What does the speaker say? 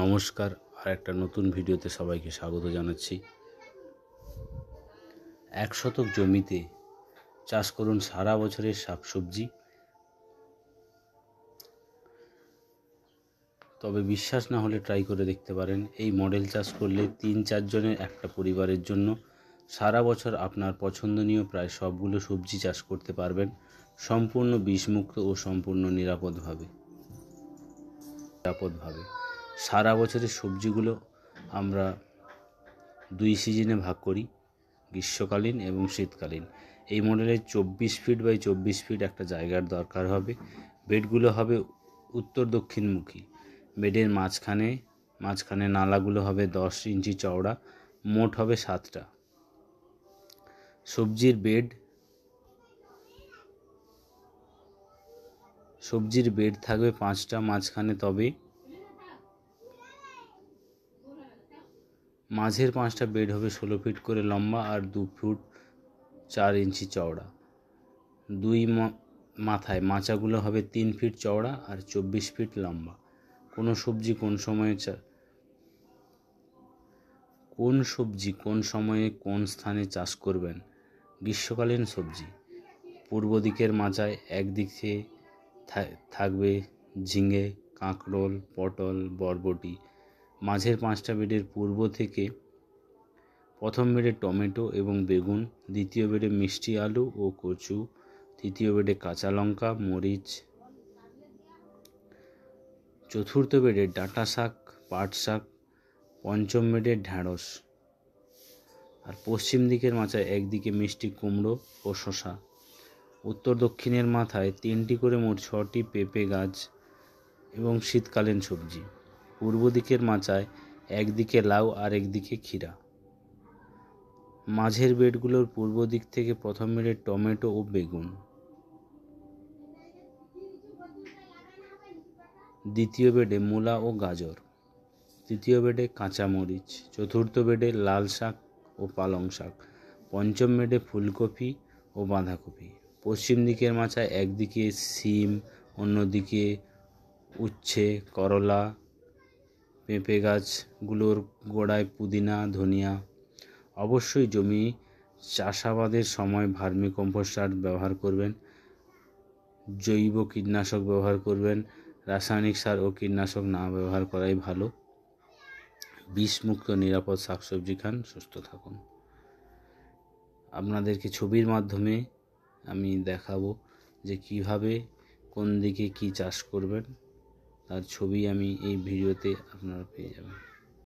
নমস্কার আর একটা নতুন ভিডিওতে সবাইকে স্বাগত জানাচ্ছি এক শতক জমিতে চাষ করুন সারা বছরের শাকসবজি তবে বিশ্বাস না হলে ট্রাই করে দেখতে পারেন এই মডেল চাষ করলে তিন চারজনের একটা পরিবারের জন্য সারা বছর আপনার পছন্দনীয় প্রায় সবগুলো সবজি চাষ করতে পারবেন সম্পূর্ণ বিষমুক্ত ও সম্পূর্ণ নিরাপদভাবে নিরাপদভাবে সারা বছরের সবজিগুলো আমরা দুই সিজনে ভাগ করি গ্রীষ্মকালীন এবং শীতকালীন এই মডেলের চব্বিশ ফিট বাই চব্বিশ ফিট একটা জায়গার দরকার হবে বেডগুলো হবে উত্তর দক্ষিণমুখী বেডের মাঝখানে মাঝখানে নালাগুলো হবে দশ ইঞ্চি চওড়া মোট হবে সাতটা সবজির বেড সবজির বেড থাকবে পাঁচটা মাঝখানে তবে মাঝের পাঁচটা বেড হবে ষোলো ফিট করে লম্বা আর দু ফুট চার ইঞ্চি চওড়া দুই মাথায় মাচাগুলো হবে তিন ফিট চওড়া আর চব্বিশ ফিট লম্বা কোনো সবজি কোন সময়ে কোন সবজি কোন সময়ে কোন স্থানে চাষ করবেন গ্রীষ্মকালীন সবজি পূর্ব দিকের মাচায় একদিক থেকে থাকবে ঝিঙে কাঁকরোল পটল বরবটি মাঝের পাঁচটা বেডের পূর্ব থেকে প্রথম বেডে টমেটো এবং বেগুন দ্বিতীয় বেডে মিষ্টি আলু ও কচু তৃতীয় বেডে কাঁচা লঙ্কা মরিচ চতুর্থ বেডে ডাঁটা শাক পাট শাক পঞ্চম বেডে ঢ্যাঁড়স আর পশ্চিম দিকের মাথায় একদিকে মিষ্টি কুমড়ো ও শশা উত্তর দক্ষিণের মাথায় তিনটি করে মোট ছটি পেঁপে গাছ এবং শীতকালীন সবজি পূর্ব দিকের মাচায় একদিকে লাউ আর একদিকে ক্ষীরা মাঝের বেডগুলোর পূর্ব দিক থেকে প্রথম বেডে টমেটো ও বেগুন দ্বিতীয় বেডে মূলা ও গাজর তৃতীয় বেডে কাঁচামরিচ চতুর্থ বেডে লাল শাক ও পালং শাক পঞ্চম বেডে ফুলকপি ও বাঁধাকপি পশ্চিম দিকের মাচায় একদিকে সিম অন্যদিকে উচ্ছে করলা পেঁপে গাছগুলোর গোড়ায় পুদিনা ধনিয়া অবশ্যই জমি চাষাবাদের সময় ভার্মি কম্পোস্ট সার ব্যবহার করবেন জৈব কীটনাশক ব্যবহার করবেন রাসায়নিক সার ও কীটনাশক না ব্যবহার করাই ভালো বিষমুক্ত নিরাপদ শাকসবজি খান সুস্থ থাকুন আপনাদেরকে ছবির মাধ্যমে আমি দেখাবো যে কিভাবে কোন দিকে কি চাষ করবেন তার ছবি আমি এই ভিডিওতে আপনারা পেয়ে যাবেন